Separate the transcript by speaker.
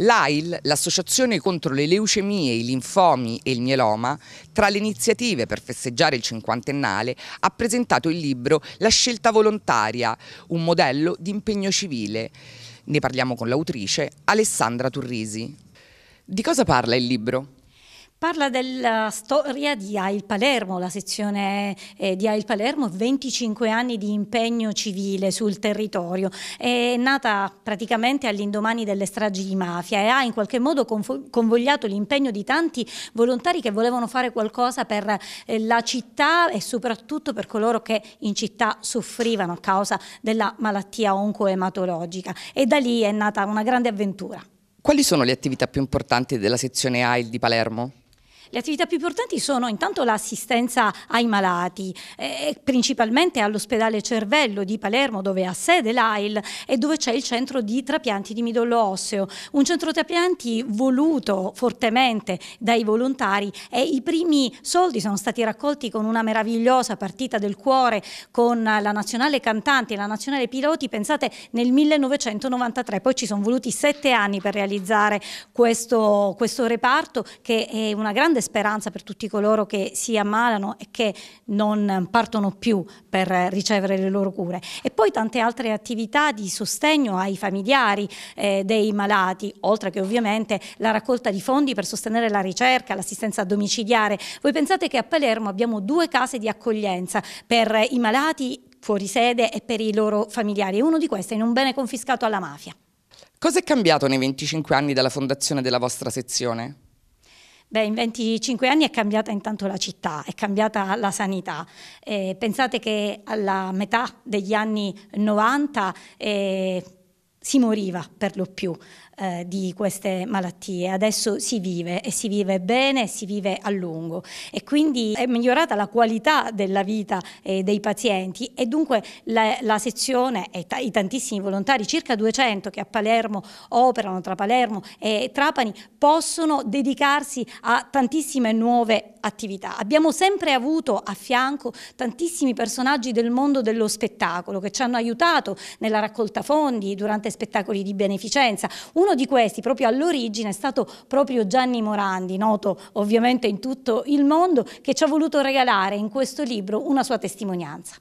Speaker 1: L'AIL, l'Associazione contro le leucemie, i linfomi e il mieloma, tra le iniziative per festeggiare il cinquantennale, ha presentato il libro La scelta volontaria, un modello di impegno civile. Ne parliamo con l'autrice Alessandra Turrisi. Di cosa parla il libro?
Speaker 2: Parla della storia di AIL Palermo, la sezione eh, di AIL Palermo, 25 anni di impegno civile sul territorio, è nata praticamente all'indomani delle stragi di mafia e ha in qualche modo convogliato l'impegno di tanti volontari che volevano fare qualcosa per eh, la città e soprattutto per coloro che in città soffrivano a causa della malattia oncoematologica e da lì è nata una grande avventura.
Speaker 1: Quali sono le attività più importanti della sezione AIL di Palermo?
Speaker 2: Le attività più importanti sono intanto l'assistenza ai malati, eh, principalmente all'ospedale Cervello di Palermo dove ha sede l'AIL e dove c'è il centro di trapianti di midollo osseo, un centro trapianti voluto fortemente dai volontari e i primi soldi sono stati raccolti con una meravigliosa partita del cuore con la nazionale cantante, e la nazionale piloti, pensate nel 1993, poi ci sono voluti sette anni per realizzare questo, questo reparto che è una grande grande speranza per tutti coloro che si ammalano e che non partono più per ricevere le loro cure. E poi tante altre attività di sostegno ai familiari eh, dei malati, oltre che ovviamente la raccolta di fondi per sostenere la ricerca, l'assistenza domiciliare. Voi pensate che a Palermo abbiamo due case di accoglienza per i malati fuori sede e per i loro familiari e uno di questi è in un bene confiscato alla mafia.
Speaker 1: Cos'è cambiato nei 25 anni dalla fondazione della vostra sezione?
Speaker 2: Beh, in 25 anni è cambiata intanto la città, è cambiata la sanità. Eh, pensate che alla metà degli anni 90 eh, si moriva per lo più eh, di queste malattie, adesso si vive e si vive bene e si vive a lungo e quindi è migliorata la qualità della vita eh, dei pazienti e dunque la, la sezione e i tantissimi volontari, circa 200 che a Palermo operano tra Palermo e Trapani, possono dedicarsi a tantissime nuove attività. Abbiamo sempre avuto a fianco tantissimi personaggi del mondo dello spettacolo che ci hanno aiutato nella raccolta fondi durante sette spettacoli di beneficenza. Uno di questi, proprio all'origine, è stato proprio Gianni Morandi, noto ovviamente in tutto il mondo, che ci ha voluto regalare in questo libro una sua testimonianza.